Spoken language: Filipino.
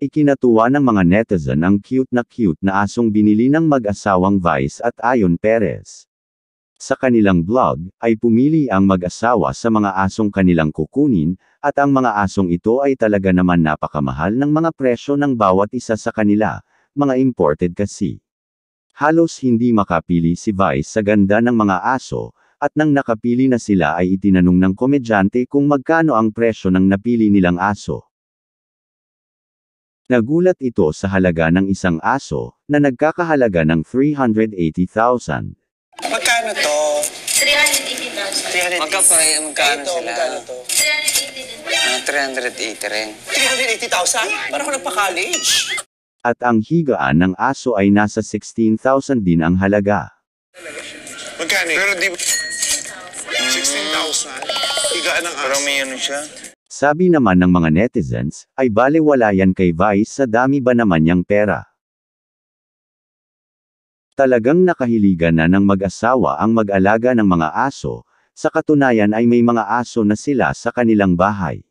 Ikinatuwa ng mga netizen ang cute na cute na asong binili ng mag-asawang Vice at Ayon Perez. Sa kanilang blog, ay pumili ang mag-asawa sa mga asong kanilang kukunin, at ang mga asong ito ay talaga naman napakamahal ng mga presyo ng bawat isa sa kanila, mga imported kasi. Halos hindi makapili si Vice sa ganda ng mga aso, at nang nakapili na sila ay itinanong ng komedyante kung magkano ang presyo ng napili nilang aso. Nagulat ito sa halaga ng isang aso na nagkakahalaga ng 380,000. Magkano to? 380,000. magkano sila? magkano to? Ah, 380 rin. 380,000? Parang ako nagpa-college. At ang higaan ng aso ay nasa 16,000 din ang halaga. Magkano? Pero di 16,000? Higaan ng aso. Parang may ano siya. Sabi naman ng mga netizens, ay balewala yan kay Vice sa dami ba naman niyang pera. Talagang nakahiligan na ng mag-asawa ang mag-alaga ng mga aso, sa katunayan ay may mga aso na sila sa kanilang bahay.